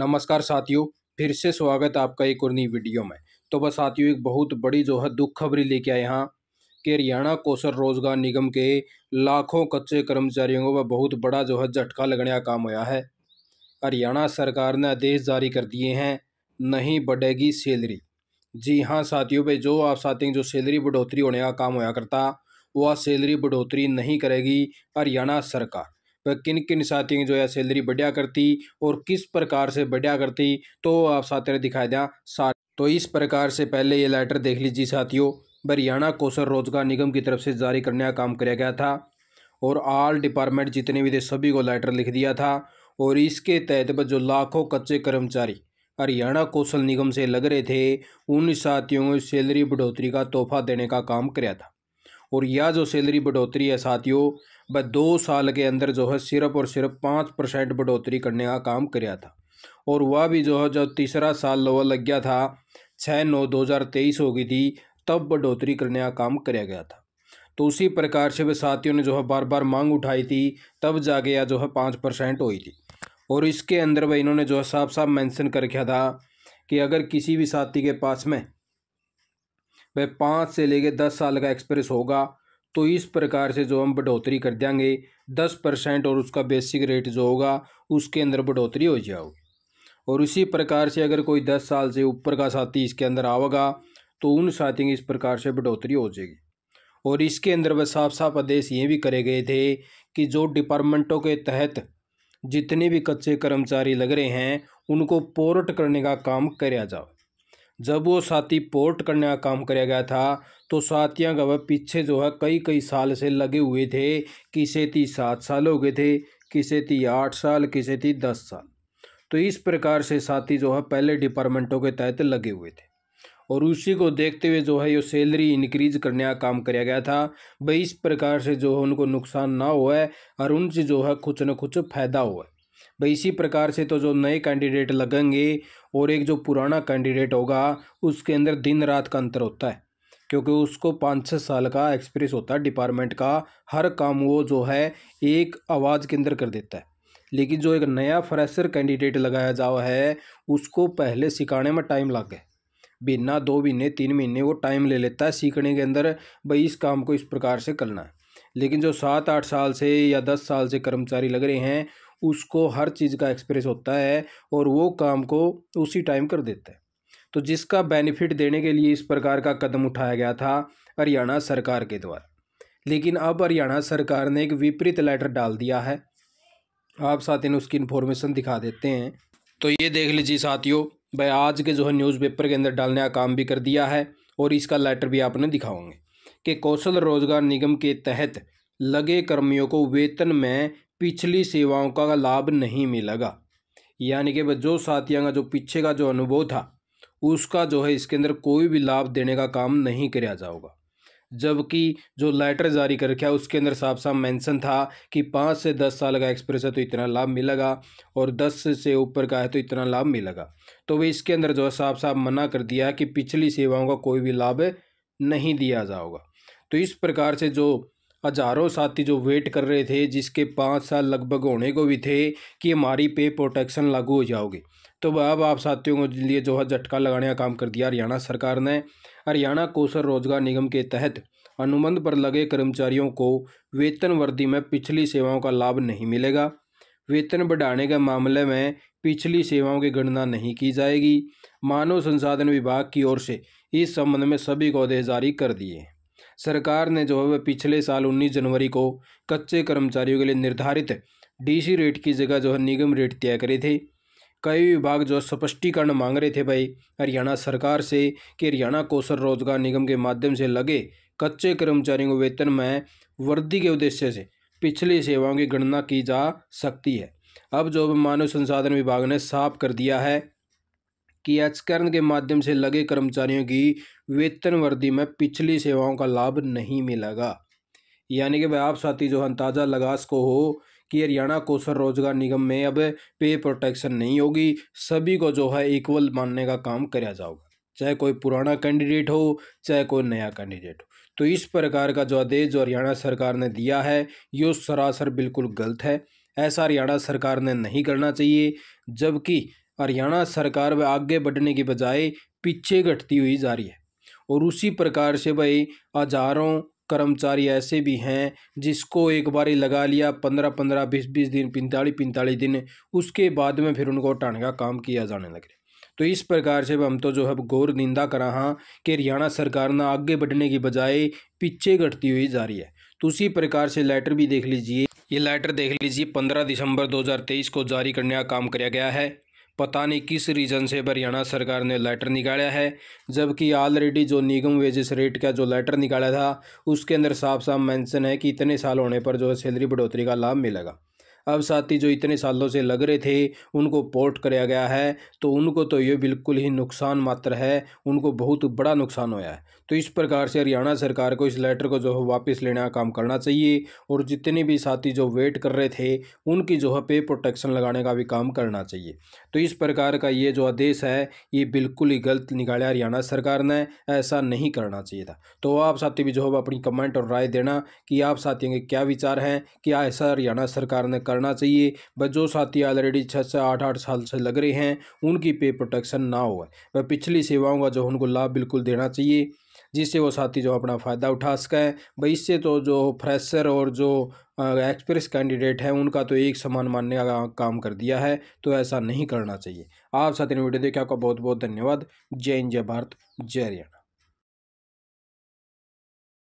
नमस्कार साथियों फिर से स्वागत आपका एक और नई वीडियो में तो बस साथियों एक बहुत बड़ी जो है दुख खबरी लेके आए यहाँ कि हरियाणा कौशल रोजगार निगम के लाखों कच्चे कर्मचारियों को वह बहुत बड़ा जो है झटका लगने का काम हुआ है हरियाणा सरकार ने आदेश जारी कर दिए हैं नहीं बढ़ेगी सैलरी जी हाँ साथियों भाई जो आप साथी जो सैलरी बढ़ोतरी होने का काम होया करता वह सैलरी बढ़ोतरी नहीं करेगी हरियाणा सरकार वह किन किन साथियों की जो है सैलरी बढ़िया करती और किस प्रकार से बढ़िया करती तो आप साथियों ने दिखाई दें सारे तो इस प्रकार से पहले ये लेटर देख लीजिए साथियों हरियाणा कौशल रोजगार निगम की तरफ से जारी करने का काम किया गया था और आल डिपार्टमेंट जितने भी थे सभी को लेटर लिख दिया था और इसके तहत जो लाखों कच्चे कर्मचारी हरियाणा कौशल निगम से लग रहे थे उन साथियों को सैलरी बढ़ोतरी का तोहफा देने का काम किया था और यह जो सैलरी बढ़ोतरी है साथियों व दो साल के अंदर जो है सिर्फ और सिर्फ पाँच परसेंट बढ़ोतरी करने का काम कराया था और वह भी जो है जब तीसरा साल लोअर लग गया था छः नौ दो हज़ार तेईस हो गई थी तब बढ़ोतरी करने का काम कराया गया था तो उसी प्रकार से वे साथियों ने जो है बार बार मांग उठाई थी तब जाके यह जो है पाँच परसेंट हुई थी और इसके अंदर वह इन्होंने जो है साफ साफ मैंसन कर रखा था कि अगर किसी भी साथी के पास में वह पाँच से लेके दस साल का एक्सपीरियंस होगा तो इस प्रकार से जो हम बढ़ोतरी कर देंगे दस परसेंट और उसका बेसिक रेट जो होगा उसके अंदर बढ़ोतरी हो जाओगी और उसी प्रकार से अगर कोई दस साल से ऊपर का साथी इसके अंदर आवेगा तो उन साथी की इस प्रकार से बढ़ोतरी हो जाएगी और इसके अंदर वह साफ साफ आदेश ये भी करे गए थे कि जो डिपार्टमेंटों के तहत जितने भी कच्चे कर्मचारी लग रहे हैं उनको पोर्ट करने का काम कराया जाए जब वो साथी पोर्ट करने का काम कराया गया था तो साथियाँ का वह पीछे जो है कई कई साल से लगे हुए थे किसे थी सात साल हो गए थे किसे थी आठ साल किसे थी दस साल तो इस प्रकार से साथी जो है पहले डिपार्टमेंटों के तहत लगे हुए थे और उसी को देखते हुए जो है ये सैलरी इंक्रीज करने का काम कराया गया था भाई इस प्रकार से जो है उनको नुकसान ना हुआ है और उनसे जो है कुछ न कुछ फ़ायदा हुआ है भाई इसी प्रकार से तो जो नए कैंडिडेट लगेंगे और एक जो पुराना कैंडिडेट होगा उसके अंदर दिन रात का अंतर होता है क्योंकि उसको पाँच छः साल का एक्सपीरियंस होता है डिपार्टमेंट का हर काम वो जो है एक आवाज़ के अंदर कर देता है लेकिन जो एक नया फ्रेशर कैंडिडेट लगाया जाओ है उसको पहले सिखाने में टाइम लग गए बिना दो महीने तीन महीने वो टाइम ले लेता है सीखने के अंदर भाई इस काम को इस प्रकार से करना है लेकिन जो सात आठ साल से या दस साल से कर्मचारी लग रहे हैं उसको हर चीज़ का एक्सप्रेस होता है और वो काम को उसी टाइम कर देता है तो जिसका बेनिफिट देने के लिए इस प्रकार का कदम उठाया गया था हरियाणा सरकार के द्वारा लेकिन अब हरियाणा सरकार ने एक विपरीत लेटर डाल दिया है आप साथियों उसकी इन्फॉर्मेशन दिखा देते हैं तो ये देख लीजिए साथियों भाई आज के जो है न्यूज़पेपर के अंदर डालने का काम भी कर दिया है और इसका लेटर भी आपने दिखाओगे कि कौशल रोजगार निगम के तहत लगे कर्मियों को वेतन में पिछली सेवाओं का लाभ नहीं मिलेगा यानी कि जो साथियों का जो पीछे का जो अनुभव था उसका जो है इसके अंदर कोई भी लाभ देने का काम नहीं कराया जाओगा जबकि जो लेटर जारी कर रखा उसके अंदर साफ साफ मेंशन था कि पाँच से दस साल का एक्सप्रेस है तो इतना लाभ मिलेगा और दस से ऊपर का है तो इतना लाभ मिलेगा तो वे इसके अंदर जो है साफ साफ मना कर दिया कि पिछली सेवाओं का कोई भी लाभ नहीं दिया जाओगा तो इस प्रकार से जो हजारों साथी जो वेट कर रहे थे जिसके पाँच साल लगभग होने को भी थे कि हमारी पे प्रोटेक्शन लागू हो जाओगे तो अब आप साथियों के लिए जो है झटका लगाने का काम कर दिया हरियाणा सरकार ने हरियाणा कौशल रोजगार निगम के तहत अनुबंध पर लगे कर्मचारियों को वेतन वृद्धि में पिछली सेवाओं का लाभ नहीं मिलेगा वेतन बढ़ाने के मामले में पिछली सेवाओं की गणना नहीं की जाएगी मानव संसाधन विभाग की ओर से इस संबंध में सभी को आदेश जारी कर दिए सरकार ने जो है वह पिछले साल 19 जनवरी को कच्चे कर्मचारियों के लिए निर्धारित डीसी रेट की जगह जो है निगम रेट तय करे थे कई विभाग जो स्पष्टीकरण मांग रहे थे भाई हरियाणा सरकार से कि हरियाणा कौशल रोजगार निगम के माध्यम से लगे कच्चे कर्मचारियों को वेतन में वृद्धि के उद्देश्य से पिछली सेवाओं की गणना की जा सकती है अब जो मानव संसाधन विभाग ने साफ कर दिया है कि एचकरण के माध्यम से लगे कर्मचारियों की वेतन वृद्धि में पिछली सेवाओं का लाभ नहीं मिलेगा यानी कि भाई आप साथी जो अंदाज़ा लगास को हो कि हरियाणा कौशल रोजगार निगम में अब पे प्रोटेक्शन नहीं होगी सभी को जो है इक्वल मानने का काम कराया जाओगा चाहे कोई पुराना कैंडिडेट हो चाहे कोई नया कैंडिडेट हो तो इस प्रकार का जो आदेश जो हरियाणा सरकार ने दिया है ये सरासर बिल्कुल गलत है ऐसा हरियाणा सरकार ने नहीं करना चाहिए जबकि हरियाणा सरकार वह आगे बढ़ने के बजाय पीछे घटती हुई जा रही है और उसी प्रकार से भाई हजारों कर्मचारी ऐसे भी हैं जिसको एक बारी लगा लिया पंद्रह पंद्रह बीस बीस दिन पैंतालीस पैंतालीस दिन उसके बाद में फिर उनको हटाने का काम किया जाने लग रहा तो इस प्रकार से हम तो जो है गौर निंदा करा हाँ कि हरियाणा सरकार ना आगे बढ़ने की बजाय पीछे घटती हुई जा रही है तो उसी प्रकार से लेटर भी देख लीजिए ये लेटर देख लीजिए पंद्रह दिसंबर तेईस को जारी करने का काम किया गया है पता नहीं किस रीज़न से हरियाणा सरकार ने लेटर निकाला है जबकि ऑलरेडी जो निगम वेजेस रेट का जो लेटर निकाला था उसके अंदर साफ साफ मेंशन है कि इतने साल होने पर जो है सैलरी बढ़ोतरी का लाभ मिलेगा अब साथी जो इतने सालों से लग रहे थे उनको पोर्ट कराया गया है तो उनको तो ये बिल्कुल ही नुकसान मात्र है उनको बहुत बड़ा नुकसान होया है तो इस प्रकार से हरियाणा सरकार को इस लेटर को जो है वापस लेने का काम करना चाहिए और जितने भी साथी जो वेट कर रहे थे उनकी जो है पे प्रोटेक्शन लगाने का भी काम करना चाहिए तो इस प्रकार का ये जो आदेश है ये बिल्कुल ही गलत निकाला हरियाणा सरकार ने ऐसा नहीं करना चाहिए था तो आप साथी भी जो है अपनी कमेंट और राय देना कि आप साथियों के क्या विचार हैं कि ऐसा हरियाणा सरकार ने कर करना चाहिए बस जो साथी ऑलरेडी छः से आठ आठ साल से लग रहे हैं उनकी पे प्रोटेक्शन ना हो वह पिछली सेवाओं का जो उनको लाभ बिल्कुल देना चाहिए जिससे वो साथी जो अपना फ़ायदा उठा सकें भाई इससे तो जो फ्रेशर और जो एक्सप्रेस कैंडिडेट हैं उनका तो एक समान मानने का काम कर दिया है तो ऐसा नहीं करना चाहिए आप साथी ने वीडियो देखा आपका बहुत बहुत धन्यवाद जय हिंद जय भारत जय हरियाणा